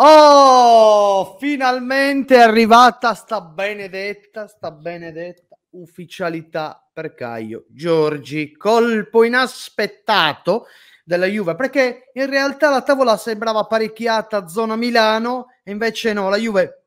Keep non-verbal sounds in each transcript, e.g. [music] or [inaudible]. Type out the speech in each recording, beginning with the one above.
Oh, finalmente è arrivata sta benedetta, sta benedetta ufficialità per Caio Giorgi. Colpo inaspettato della Juve, perché in realtà la tavola sembrava apparecchiata zona Milano e invece no, la Juve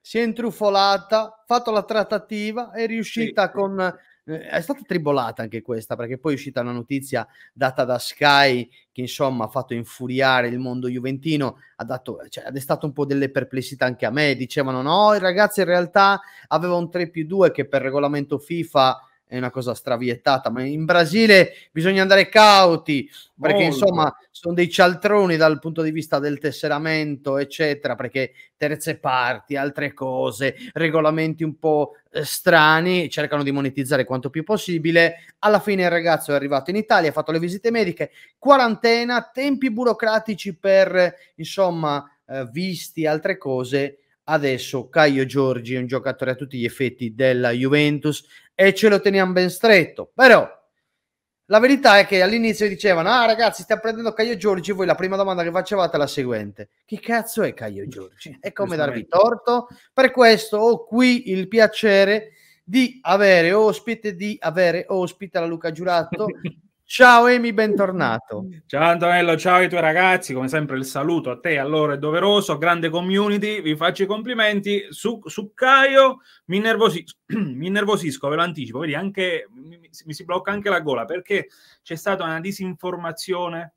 si è intrufolata, fatto la trattativa, è riuscita sì. con eh, è stata tribolata anche questa, perché poi è uscita una notizia data da Sky che insomma ha fatto infuriare il mondo juventino, ha, dato, cioè, ha destato un po' delle perplessità anche a me, dicevano no, il ragazzo in realtà aveva un 3 più 2 che per regolamento FIFA è una cosa straviettata, ma in Brasile bisogna andare cauti perché Molto. insomma sono dei cialtroni dal punto di vista del tesseramento, eccetera, perché terze parti, altre cose, regolamenti un po' eh, strani, cercano di monetizzare quanto più possibile. Alla fine il ragazzo è arrivato in Italia, ha fatto le visite mediche, quarantena, tempi burocratici per insomma eh, visti, altre cose adesso Caio Giorgi è un giocatore a tutti gli effetti della Juventus, e ce lo teniamo ben stretto. Però la verità è che all'inizio dicevano, ah ragazzi, stiamo prendendo Caio Giorgi, voi la prima domanda che facevate è la seguente, chi cazzo è Caio Giorgi? E [laughs] come darvi torto? Per questo ho qui il piacere di avere ospite, di avere ospite la Luca Giurato [laughs] Ciao Emi, bentornato. Ciao Antonello, ciao ai tuoi ragazzi, come sempre il saluto a te, allora è doveroso, grande community, vi faccio i complimenti. Su, su Caio mi, innervosisco, [clears throat] mi innervosisco ve lo anticipo, vedi, anche, mi, mi si blocca anche la gola perché c'è stata una disinformazione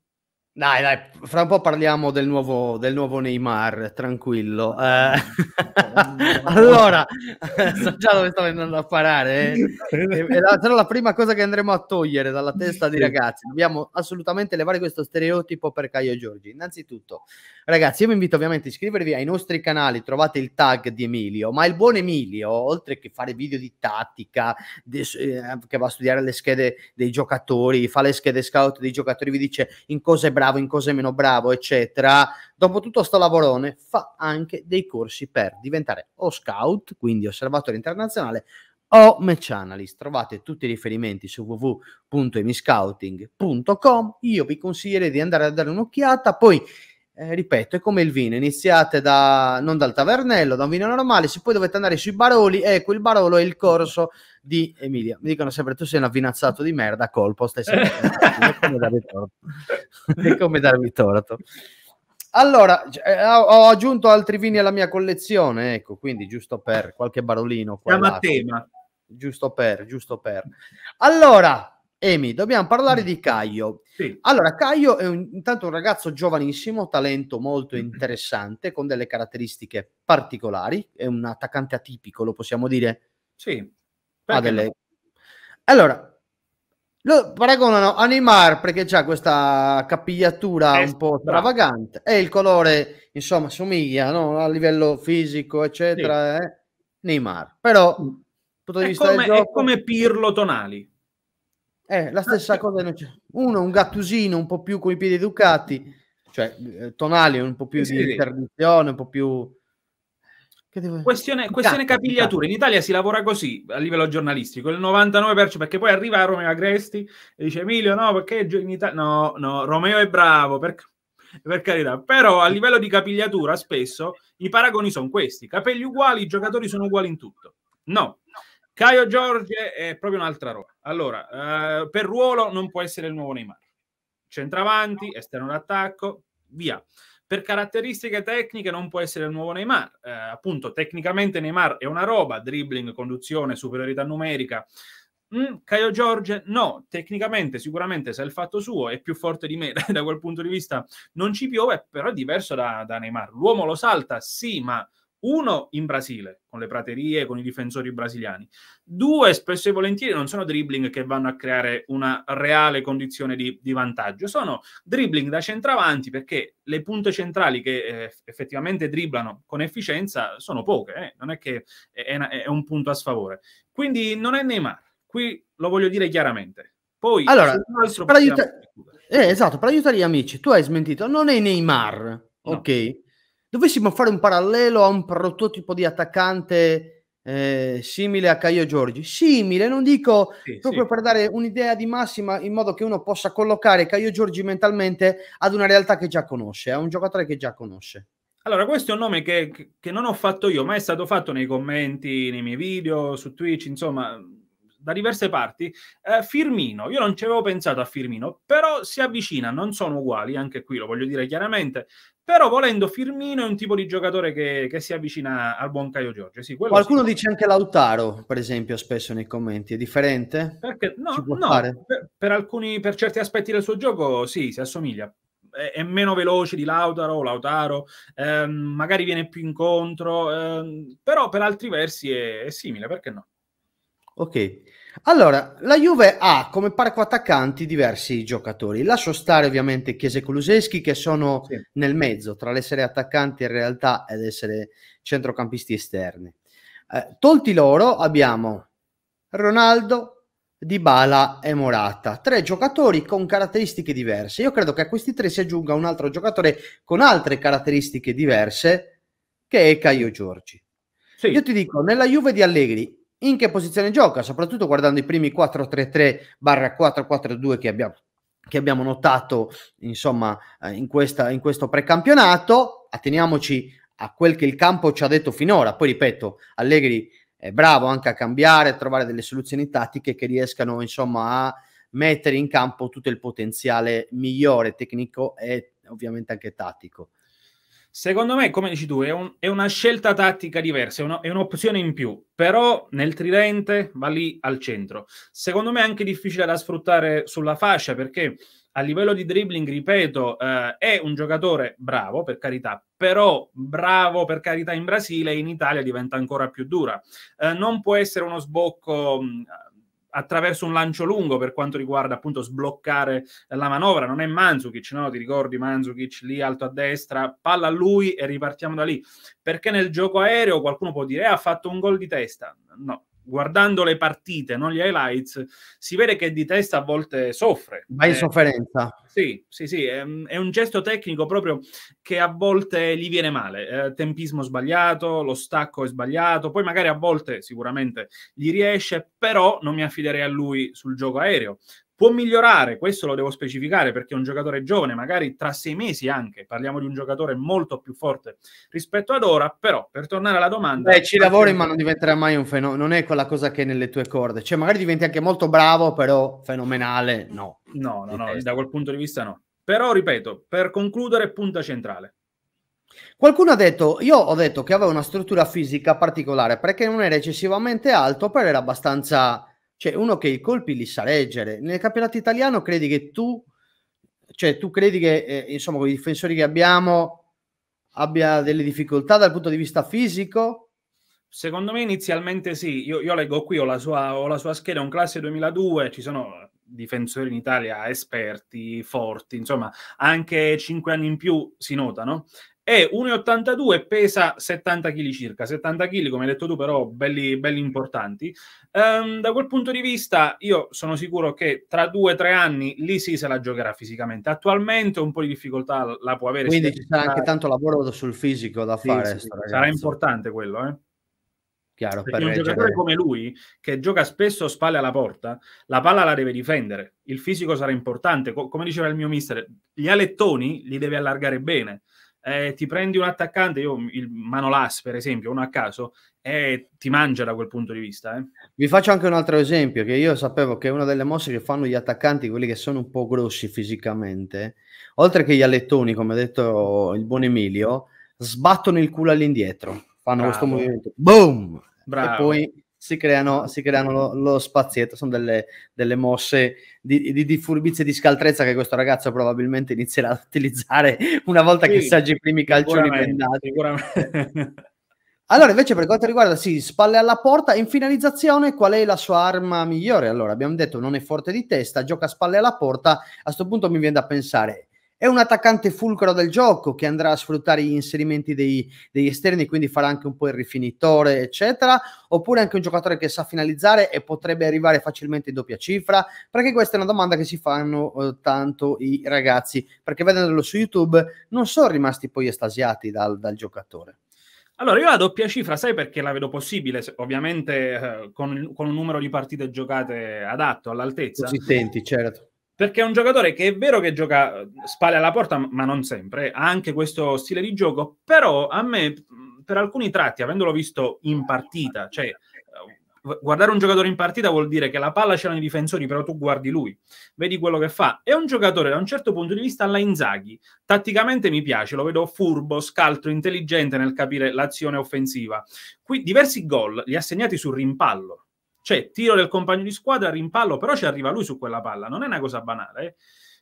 dai, dai, fra un po' parliamo del nuovo, del nuovo Neymar, tranquillo. Eh, oh, [laughs] allora, [laughs] so già dove stavo andando a parare. Eh. [laughs] E, la, sarà la prima cosa che andremo a togliere dalla testa dei ragazzi. Dobbiamo assolutamente levare questo stereotipo per Caio e Giorgi. Innanzitutto, ragazzi, io vi invito ovviamente a iscrivervi ai nostri canali, trovate il tag di Emilio, ma il buon Emilio, oltre che fare video di tattica, di, eh, che va a studiare le schede dei giocatori, fa le schede scout dei giocatori, vi dice in cosa è bravo bravo, in cose meno bravo, eccetera, dopo tutto sto lavorone fa anche dei corsi per diventare o scout, quindi osservatore internazionale, o match analyst. Trovate tutti i riferimenti su www.emiscouting.com. Io vi consiglierei di andare a dare un'occhiata, poi eh, ripeto, è come il vino, iniziate da, non dal tavernello, da un vino normale, se poi dovete andare sui baroli, ecco eh, il barolo è il corso di Emilia. Mi dicono sempre tu sei un avvinazzato di merda, colpo, stai sempre... è come darvi torto. [laughs] come darvi torto. Allora, eh, ho aggiunto altri vini alla mia collezione, ecco, quindi giusto per qualche barolino. Siamo a tema. Giusto per, giusto per. Allora, Emi, dobbiamo parlare mm. di Caio. Sì. Allora, Caio è un, intanto un ragazzo giovanissimo, talento molto mm-hmm. interessante, con delle caratteristiche particolari, è un attaccante atipico, lo possiamo dire? Sì. Delle... No? Allora, lo paragonano a Neymar perché già questa capigliatura eh, un po' stravagante e il colore, insomma, somiglia no? a livello fisico, eccetera. Sì. Eh? Neymar, però... Mm. Punto di vista come, gioco... è come Pirlo Tonali. Eh, la ah, stessa cosa. Uno, un gattusino un po' più con i piedi educati, cioè eh, tonali, un po' più sì, di interdizione, un po' più... Devo... Questione, questione Cacca, capigliatura. In Italia si lavora così a livello giornalistico. Il 99% perché poi arriva a Romeo Agresti e dice Emilio, no, perché in Italia... No, no, Romeo è bravo, perché... per carità. Però a livello di capigliatura spesso i paragoni sono questi. Capelli uguali, i giocatori sono uguali in tutto. No. no Caio Giorge è proprio un'altra roba. Allora, eh, per ruolo non può essere il nuovo Neymar. Centravanti, esterno d'attacco, via. Per caratteristiche tecniche non può essere il nuovo Neymar. Eh, appunto, tecnicamente Neymar è una roba, dribbling, conduzione, superiorità numerica. Mm, Caio Giorge no, tecnicamente sicuramente se è il fatto suo, è più forte di me [laughs] da quel punto di vista, non ci piove, però è diverso da, da Neymar. L'uomo lo salta, sì, ma uno, in Brasile, con le praterie, con i difensori brasiliani. Due, spesso e volentieri non sono dribbling che vanno a creare una reale condizione di, di vantaggio, sono dribbling da centravanti perché le punte centrali che eh, effettivamente dribblano con efficienza sono poche, eh? non è che è, una, è, un punto a sfavore. Quindi non è Neymar, qui lo voglio dire chiaramente. Poi, allora, per, aiuta- eh, esatto, per aiutare gli amici, tu hai smentito, non è Neymar, no. ok? dovessimo fare un parallelo a un prototipo di attaccante eh, simile a Caio Giorgi, simile, non dico sì, proprio sì. per dare un'idea di massima in modo che uno possa collocare Caio Giorgi mentalmente ad una realtà che già conosce, a un giocatore che già conosce. Allora, questo è un nome che, che non ho fatto io, ma è stato fatto nei commenti, nei miei video, su Twitch, insomma, da diverse parti. Eh, Firmino, io non ci avevo pensato a Firmino, però si avvicina, non sono uguali, anche qui lo voglio dire chiaramente, però volendo Firmino è un tipo di giocatore che, che si avvicina al buon Caio Giorgio. Sì, Qualcuno sì. dice anche Lautaro, per esempio, spesso nei commenti. È differente? Perché, no, no per, per, alcuni, per certi aspetti del suo gioco sì, si assomiglia. È, è meno veloce di Lautaro, Lautaro ehm, magari viene più incontro, ehm, però per altri versi è, è simile, perché no? Ok, allora la Juve ha come parco attaccanti diversi giocatori. Lascio stare ovviamente Chiese e Kuluseschi che sono sì. nel mezzo tra l'essere attaccanti in realtà ed essere centrocampisti esterni. Eh, tolti loro abbiamo Ronaldo, Dybala e Morata, tre giocatori con caratteristiche diverse. Io credo che a questi tre si aggiunga un altro giocatore con altre caratteristiche diverse che è Caio Giorgi. Sì. Io ti dico, nella Juve di Allegri in che posizione gioca, soprattutto guardando i primi 4-3-3-4-4-2 che abbiamo, che abbiamo notato insomma, eh, in, questa, in questo precampionato. Atteniamoci a quel che il campo ci ha detto finora. Poi ripeto, Allegri è bravo anche a cambiare, a trovare delle soluzioni tattiche che riescano insomma a mettere in campo tutto il potenziale migliore tecnico e ovviamente anche tattico. Secondo me, come dici tu, è, un, è una scelta tattica diversa, è, una, è, un'opzione in più, però nel tridente va lì al centro. Secondo me è anche difficile da sfruttare sulla fascia perché a livello di dribbling, ripeto, eh, è un giocatore bravo, per carità, però bravo, per carità, in Brasile e in Italia diventa ancora più dura. Eh, non può essere uno sbocco attraverso un lancio lungo per quanto riguarda appunto sbloccare la manovra, non è Manzukic, no? Ti ricordi Manzukic lì alto a destra, palla a lui e ripartiamo da lì. Perché nel gioco aereo qualcuno può dire eh, ha fatto un gol di testa. No, guardando le partite, non gli highlights, si vede che di testa a volte soffre. Ma in eh, sofferenza. Sì, sì, sì, è, è, un gesto tecnico proprio che a volte gli viene male. Eh, tempismo sbagliato, lo stacco è sbagliato, poi magari a volte sicuramente gli riesce, però non mi affiderei a lui sul gioco aereo Può migliorare, questo lo devo specificare perché è un giocatore giovane, magari tra sei mesi anche, parliamo di un giocatore molto più forte rispetto ad ora, però per tornare alla domanda... Beh, ci lavori ma non diventerà mai un fenomeno, non è quella cosa che è nelle tue corde, cioè magari diventi anche molto bravo, però fenomenale no. No, no, no, no da quel punto di vista no. Però, ripeto, per concludere, punta centrale. Qualcuno ha detto, io ho detto che aveva una struttura fisica particolare perché non era eccessivamente alto, però era abbastanza cioè uno che i colpi li sa leggere. Nel campionato italiano credi che tu, cioè tu credi che eh, insomma con i difensori che abbiamo abbia delle difficoltà dal punto di vista fisico? Secondo me inizialmente sì, io, io leggo qui, ho la, sua, ho la sua scheda, un classe 2002, ci sono difensori in Italia esperti, forti, insomma, anche cinque anni in più si notano è 1,82 e pesa 70 kg circa, 70 kg come hai detto tu però belli, belli importanti. Um, da quel punto di vista io sono sicuro che tra due o tre anni lì sì se la giocherà fisicamente, attualmente un po' di difficoltà la può avere. Quindi ci sarà anche tanto lavoro sul fisico da sì, fare. Sì, sarà importante quello, eh? Chiaro, per un reggere. Cioè, giocatore come lui, che gioca spesso spalle alla porta, la palla la deve difendere. Il fisico sarà importante. come diceva il mio mister, gli alettoni li deve allargare bene eh, ti prendi un attaccante, io il Manolas per esempio, uno a caso, eh, ti mangia da quel punto di vista. Eh. Vi faccio anche un altro esempio, che io sapevo che una delle mosse che fanno gli attaccanti, quelli che sono un po' grossi fisicamente, oltre che gli alettoni, come ha detto il buon Emilio, sbattono il culo all'indietro, fanno Bravo. questo movimento, boom! Bravo. E poi si creano, si creano lo, lo, spazietto. Sono delle, delle mosse di, di, di furbizia e di scaltrezza che questo ragazzo probabilmente inizierà ad utilizzare una volta sì, che saggi i primi calcioni pendati. Allora, invece, per quanto riguarda, sì, spalle alla porta, in finalizzazione, qual è la sua arma migliore? Allora, abbiamo detto non è forte di testa, gioca spalle alla porta. A questo punto mi viene da pensare, è un attaccante fulcro del gioco che andrà a sfruttare gli inserimenti dei, degli esterni, quindi farà anche un po' il rifinitore, eccetera. Oppure anche un giocatore che sa finalizzare e potrebbe arrivare facilmente in doppia cifra? Perché questa è una domanda che si fanno eh, tanto i ragazzi, perché vedendolo su YouTube non sono rimasti poi estasiati dal, dal giocatore. Allora, io la doppia cifra, sai perché la vedo possibile? Ovviamente eh, con, con, un numero di partite giocate adatto, all'altezza. Consistenti, certo perché è un giocatore che è vero che gioca eh, spalle alla porta, ma non sempre, eh, ha anche questo stile di gioco, però a me per alcuni tratti, avendolo visto in partita, cioè eh, guardare un giocatore in partita vuol dire che la palla c'erano i difensori, però tu guardi lui, vedi quello che fa. È un giocatore da un certo punto di vista alla Inzaghi. Tatticamente mi piace, lo vedo furbo, scaltro, intelligente nel capire l'azione offensiva. Qui diversi gol li ha segnati sul rimpallo cioè, tiro del compagno di squadra, rimpallo, però ci arriva lui su quella palla, non è una cosa banale. Eh.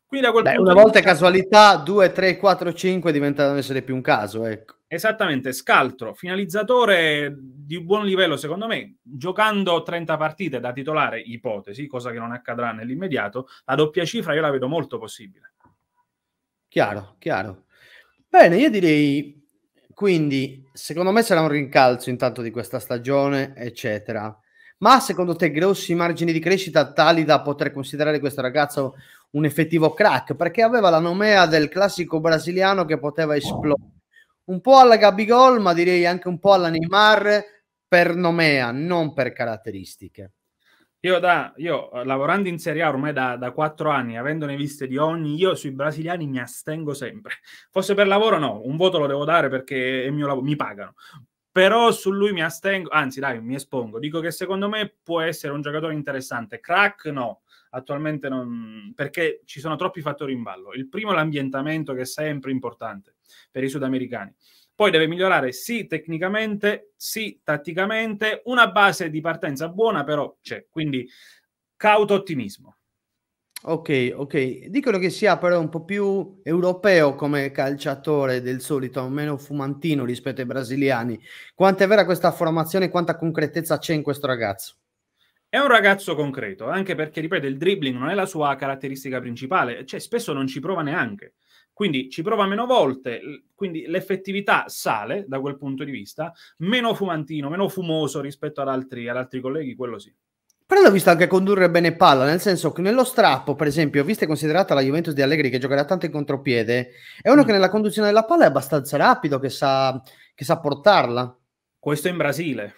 Quindi da quel Beh, una volta è casualità, 2, 3, 4, 5 diventano essere più un caso, ecco. Esattamente, scaltro, finalizzatore di buon livello secondo me, giocando 30 partite da titolare, ipotesi, cosa che non accadrà nell'immediato, la doppia cifra io la vedo molto possibile. Chiaro, chiaro. Bene, io direi quindi, secondo me sarà un rincalzo intanto di questa stagione, eccetera. Ma secondo te grossi margini di crescita tali da poter considerare questo ragazzo un effettivo crack? Perché aveva la nomea del classico brasiliano che poteva esplodere. Un po' alla Gabigol, ma direi anche un po' alla Neymar per nomea, non per caratteristiche. Io, da, io eh, lavorando in Serie A ormai da quattro anni, avendone viste di ogni, io sui brasiliani mi astengo sempre. Forse per lavoro no, un voto lo devo dare perché è mio lavoro, mi pagano però su lui mi astengo, anzi dai, mi espongo. Dico che secondo me può essere un giocatore interessante. Crack no, attualmente non, perché ci sono troppi fattori in ballo. Il primo è l'ambientamento che è sempre importante per i sudamericani. Poi deve migliorare sì tecnicamente, sì tatticamente, una base di partenza buona però c'è, quindi cauto ottimismo. Ok, ok. Dicono che sia però un po' più europeo come calciatore del solito, meno fumantino rispetto ai brasiliani. Quanto è vera questa formazione? Quanta concretezza c'è in questo ragazzo? È un ragazzo concreto, anche perché, ripeto, il dribbling non è la sua caratteristica principale, cioè spesso non ci prova neanche. Quindi ci prova meno volte, quindi l'effettività sale da quel punto di vista, meno fumantino, meno fumoso rispetto ad altri, ad altri colleghi, quello sì. Però l'ho visto anche condurre bene palla, nel senso che nello strappo, per esempio, visto e considerata la Juventus di Allegri che giocherà tanto in contropiede, è uno mm. che nella conduzione della palla è abbastanza rapido, che sa, che sa portarla. Questo in Brasile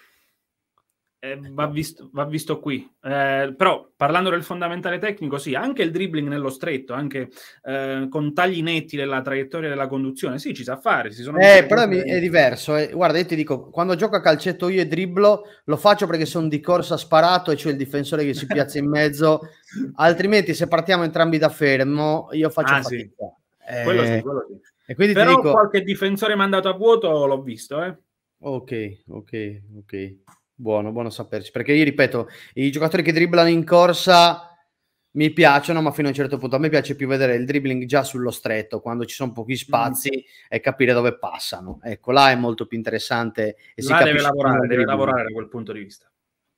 eh, va, visto, va, visto, qui. Eh, però parlando del fondamentale tecnico, sì, anche il dribbling nello stretto, anche eh, con tagli netti della traiettoria della conduzione, sì, ci sa fare. eh, però che... è diverso. Eh. Guarda, io ti dico, quando gioco a calcetto io e dribblo, lo faccio perché sono di corsa sparato e c'è il difensore che si piazza in mezzo, [laughs] altrimenti se partiamo entrambi da fermo, io faccio ah, fatica. Sì. Eh, quello sì, quello sì. E quindi però dico... qualche difensore mandato a vuoto l'ho visto, eh. Ok, ok, ok. Buono, buono saperci, perché io ripeto, i giocatori che dribblano in corsa mi piacciono, ma fino a un certo punto a me piace più vedere il dribbling già sullo stretto, quando ci sono pochi mm. spazi mm. e capire dove passano. Ecco, là è molto più interessante. E là si deve lavorare, deve lavorare da quel punto di vista.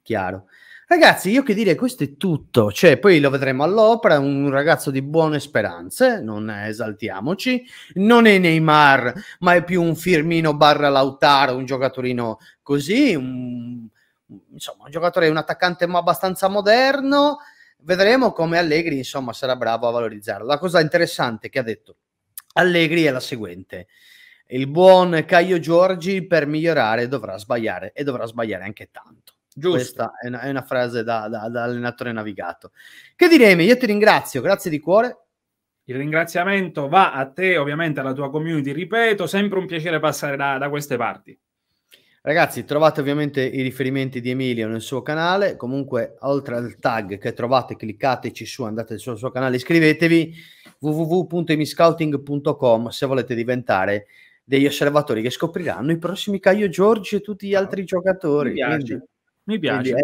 Chiaro. Ragazzi, io che dire, questo è tutto. Cioè, poi lo vedremo all'opera, un ragazzo di buone speranze, non esaltiamoci. Non è Neymar, ma è più un Firmino barra Lautaro, un giocatorino così, un, insomma, un giocatore, un attaccante abbastanza moderno. Vedremo come Allegri, insomma, sarà bravo a valorizzarlo. La cosa interessante che ha detto Allegri è la seguente il buon Caio Giorgi per migliorare dovrà sbagliare e dovrà sbagliare anche tanto. Giusto. Questa è una, è una frase da, da, da, allenatore navigato. Che diremi? Io ti ringrazio, grazie di cuore. Il ringraziamento va a te, ovviamente alla tua community, ripeto, sempre un piacere passare da, da queste parti. Ragazzi, trovate ovviamente i riferimenti di Emilio nel suo canale, comunque oltre al tag che trovate, cliccateci su, andate sul suo canale, iscrivetevi www.emiscouting.com se volete diventare degli osservatori che scopriranno i prossimi Caio Giorgi e tutti gli altri giocatori. Mi piace. Quindi mi piace.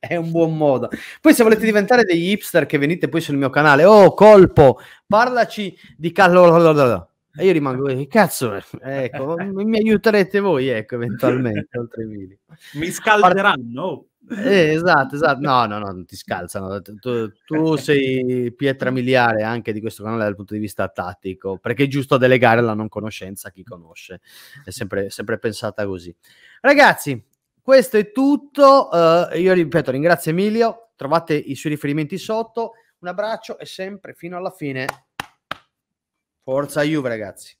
è, è un buon modo. Poi se volete diventare degli hipster che venite poi sul mio canale, oh colpo, parlaci di callo. E io rimango, eh, che cazzo, ecco, mi aiuterete voi, ecco, eventualmente, [laughs] oltre video. Mi scalderanno. Eh, esatto, esatto. No, no, no, non ti scalzano. Tu, tu, sei pietra miliare anche di questo canale dal punto di vista tattico, perché è giusto delegare la non conoscenza a chi conosce. È sempre, sempre pensata così. Ragazzi, questo è tutto. Uh, io ripeto, ringrazio Emilio. Trovate i suoi riferimenti sotto. Un abbraccio e sempre fino alla fine. Forza Juve, ragazzi.